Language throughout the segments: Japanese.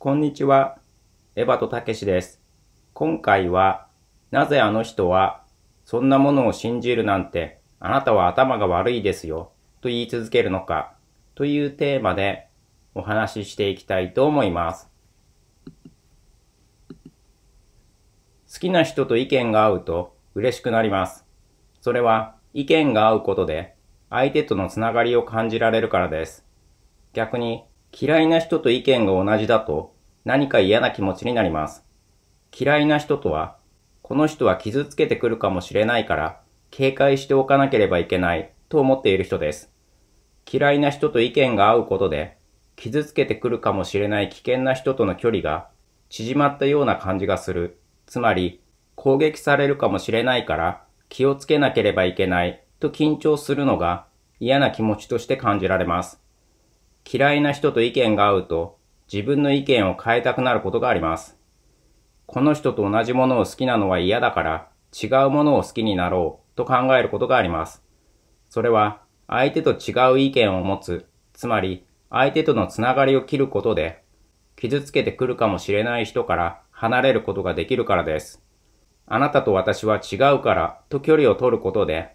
こんにちは。エヴァとたけしです。今回は、なぜあの人は、そんなものを信じるなんて、あなたは頭が悪いですよ、と言い続けるのか、というテーマでお話ししていきたいと思います。好きな人と意見が合うと嬉しくなります。それは意見が合うことで相手とのつながりを感じられるからです。逆に嫌いな人と意見が同じだと何か嫌な気持ちになります。嫌いな人とは、この人は傷つけてくるかもしれないから警戒しておかなければいけないと思っている人です。嫌いな人と意見が合うことで、傷つけてくるかもしれない危険な人との距離が縮まったような感じがする。つまり、攻撃されるかもしれないから気をつけなければいけないと緊張するのが嫌な気持ちとして感じられます。嫌いな人と意見が合うと自分の意見を変えたくなることがあります。この人と同じものを好きなのは嫌だから違うものを好きになろうと考えることがあります。それは相手と違う意見を持つ、つまり相手とのつながりを切ることで傷つけてくるかもしれない人から離れることができるからです。あなたと私は違うからと距離を取ることで、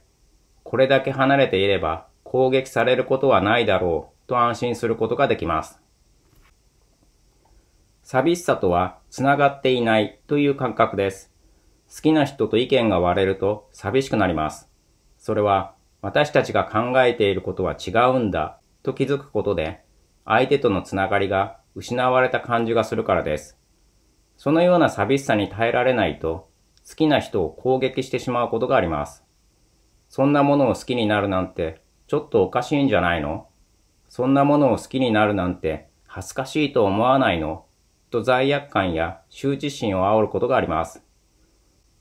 これだけ離れていれば攻撃されることはないだろうと安心することができます。寂しさとは繋がっていないという感覚です。好きな人と意見が割れると寂しくなります。それは私たちが考えていることは違うんだと気づくことで相手とのつながりが失われた感じがするからです。そのような寂しさに耐えられないと好きな人を攻撃してしまうことがあります。そんなものを好きになるなんてちょっとおかしいんじゃないのそんなものを好きになるなんて恥ずかしいと思わないのと罪悪感や羞恥心を煽ることがあります。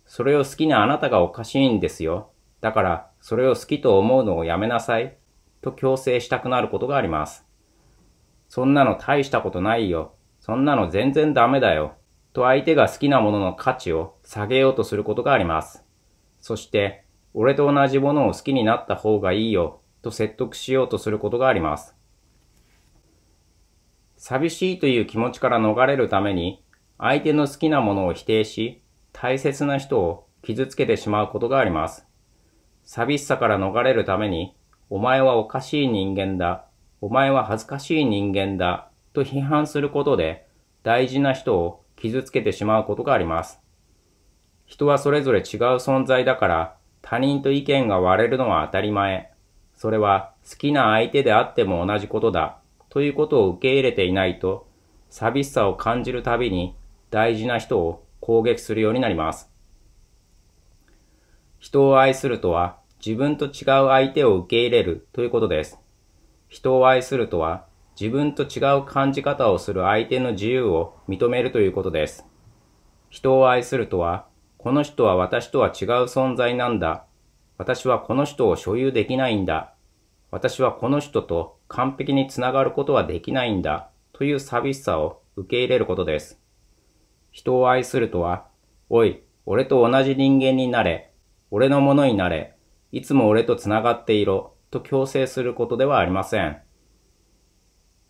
それを好きなあなたがおかしいんですよ。だからそれを好きと思うのをやめなさいと強制したくなることがあります。そんなの大したことないよ。そんなの全然ダメだよ。と相手が好きなものの価値を下げようとすることがあります。そして、俺と同じものを好きになった方がいいよと説得しようとすることがあります。寂しいという気持ちから逃れるために、相手の好きなものを否定し、大切な人を傷つけてしまうことがあります。寂しさから逃れるために、お前はおかしい人間だ、お前は恥ずかしい人間だ、と批判することで、大事な人を傷つけてしまうことがあります。人はそれぞれ違う存在だから、他人と意見が割れるのは当たり前。それは好きな相手であっても同じことだ。ということを受け入れていないと、寂しさを感じるたびに大事な人を攻撃するようになります。人を愛するとは、自分と違う相手を受け入れるということです。人を愛するとは、自分と違う感じ方をする相手の自由を認めるということです。人を愛するとは、この人は私とは違う存在なんだ。私はこの人を所有できないんだ。私はこの人と完璧につながることはできないんだという寂しさを受け入れることです。人を愛するとは、おい、俺と同じ人間になれ、俺のものになれ、いつも俺と繋がっていろと強制することではありません。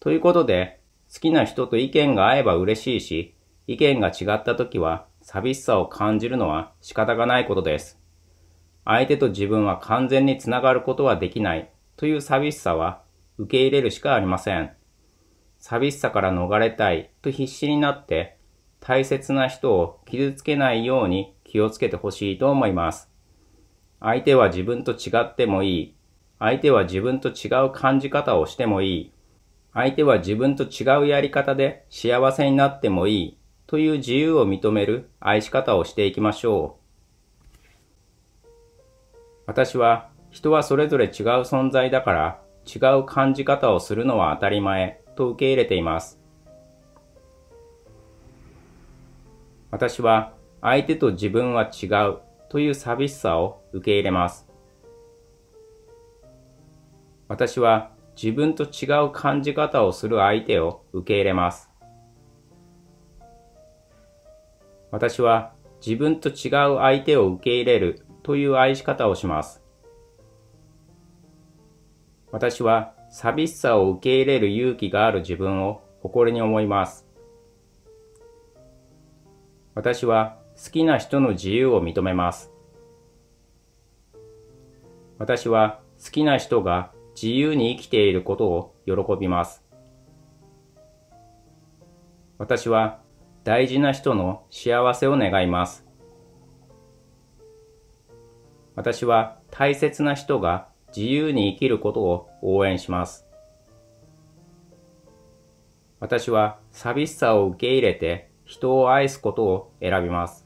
ということで、好きな人と意見が合えば嬉しいし、意見が違った時は寂しさを感じるのは仕方がないことです。相手と自分は完全につながることはできないという寂しさは受け入れるしかありません。寂しさから逃れたいと必死になって、大切な人を傷つけないように気をつけてほしいと思います。相手は自分と違ってもいい。相手は自分と違う感じ方をしてもいい。相手は自分と違うやり方で幸せになってもいいという自由を認める愛し方をしていきましょう。私は人はそれぞれ違う存在だから違う感じ方をするのは当たり前と受け入れています。私は相手と自分は違うという寂しさを受け入れます。私は自分と違う感じ方をする相手を受け入れます。私は自分と違う相手を受け入れるという愛し方をします。私は寂しさを受け入れる勇気がある自分を誇りに思います。私は好きな人の自由を認めます。私は好きな人が自由に生きていることを喜びます。私は大事な人の幸せを願います。私は大切な人が自由に生きることを応援します。私は寂しさを受け入れて人を愛すことを選びます。